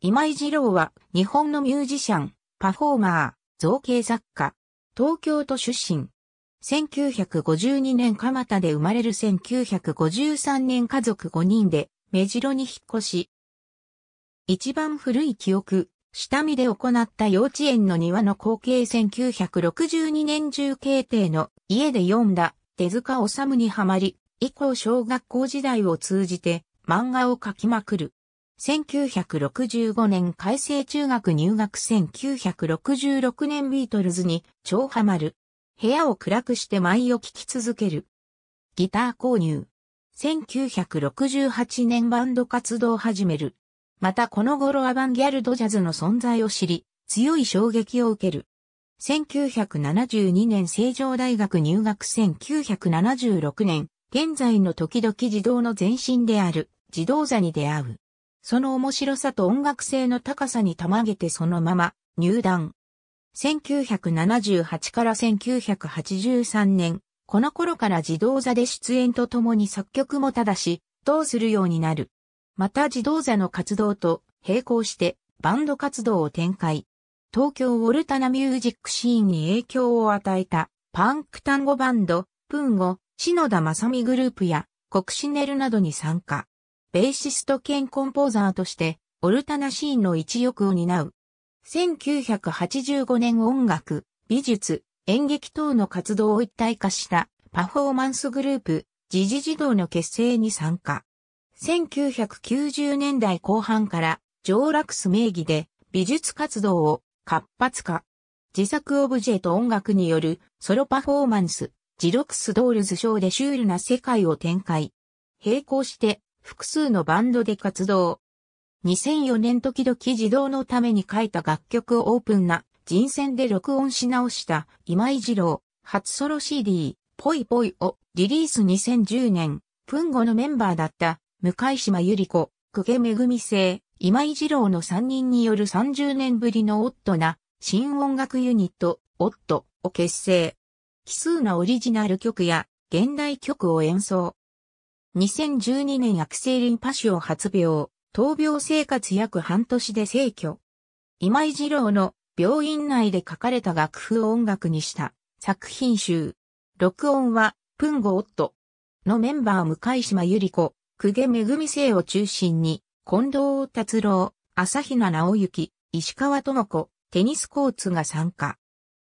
今井二郎は日本のミュージシャン、パフォーマー、造形作家、東京都出身。1952年蒲田で生まれる1953年家族5人で目白に引っ越し。一番古い記憶、下見で行った幼稚園の庭の後継1962年中慶定の家で読んだ手塚治虫にはまり、以降小学校時代を通じて漫画を描きまくる。1965年改正中学入学1966年ビートルズに超ハマる。部屋を暗くして舞を聴き続ける。ギター購入。1968年バンド活動を始める。またこの頃アバンギャルドジャズの存在を知り、強い衝撃を受ける。1972年成城大学入学1976年、現在の時々児童の前身である児童座に出会う。その面白さと音楽性の高さにたまげてそのまま入団。1978から1983年、この頃から自動座で出演とともに作曲もただし、どうするようになる。また自動座の活動と並行してバンド活動を展開。東京ウォルタナミュージックシーンに影響を与えたパンク単語バンド、プーンゴ、篠田正美グループやコクシネルなどに参加。ベーシスト兼コンポーザーとして、オルタナシーンの一翼を担う。1985年音楽、美術、演劇等の活動を一体化したパフォーマンスグループ、時事児童の結成に参加。1990年代後半から上クス名義で美術活動を活発化。自作オブジェと音楽によるソロパフォーマンス、ジロクスドールズショーでシュールな世界を展開。並行して複数のバンドで活動。2004年時々児童のために書いた楽曲をオープンな人選で録音し直した今井二郎初ソロ CD ぽいぽいをリリース2010年、プンゴのメンバーだった向島ゆり子、久毛めぐみ生、今井二郎の3人による30年ぶりのオットな新音楽ユニットオットを結成。奇数なオリジナル曲や現代曲を演奏。2012年悪性リンパ腫を発病、闘病生活約半年で逝去。今井二郎の病院内で書かれた楽譜を音楽にした作品集。録音は、プンゴオットのメンバー向島由里子、久下めぐみ生を中心に、近藤達郎、朝比奈直之、石川智子、テニスコーツが参加。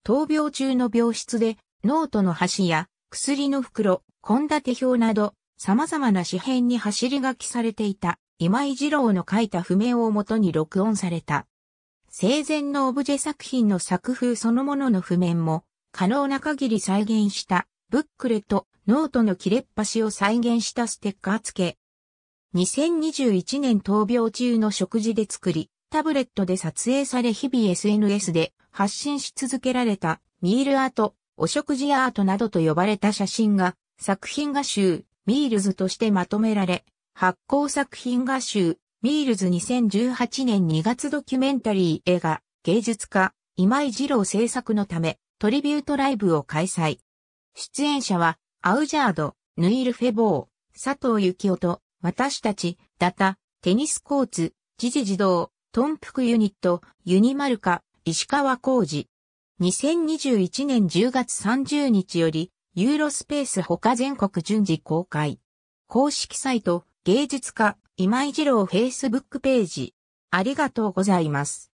闘病中の病室で、ノートの端や、薬の袋、献立表など、様々な紙片に走り書きされていた今井二郎の書いた譜面をもとに録音された。生前のオブジェ作品の作風そのものの譜面も可能な限り再現したブックレとノートの切れっ端を再現したステッカー付け。2021年闘病中の食事で作り、タブレットで撮影され日々 SNS で発信し続けられたミールアート、お食事アートなどと呼ばれた写真が作品画集ミールズとしてまとめられ、発行作品画集、ミールズ2018年2月ドキュメンタリー映画、芸術家、今井二郎制作のため、トリビュートライブを開催。出演者は、アウジャード、ヌイル・フェボー、佐藤幸男と、私たち、ダタ、テニスコーツ、ジジ児童、トンプクユニット、ユニマルカ、石川浩二。2021年10月30日より、ユーロスペース他全国順次公開。公式サイト、芸術家、今井二郎フェイスブックページ。ありがとうございます。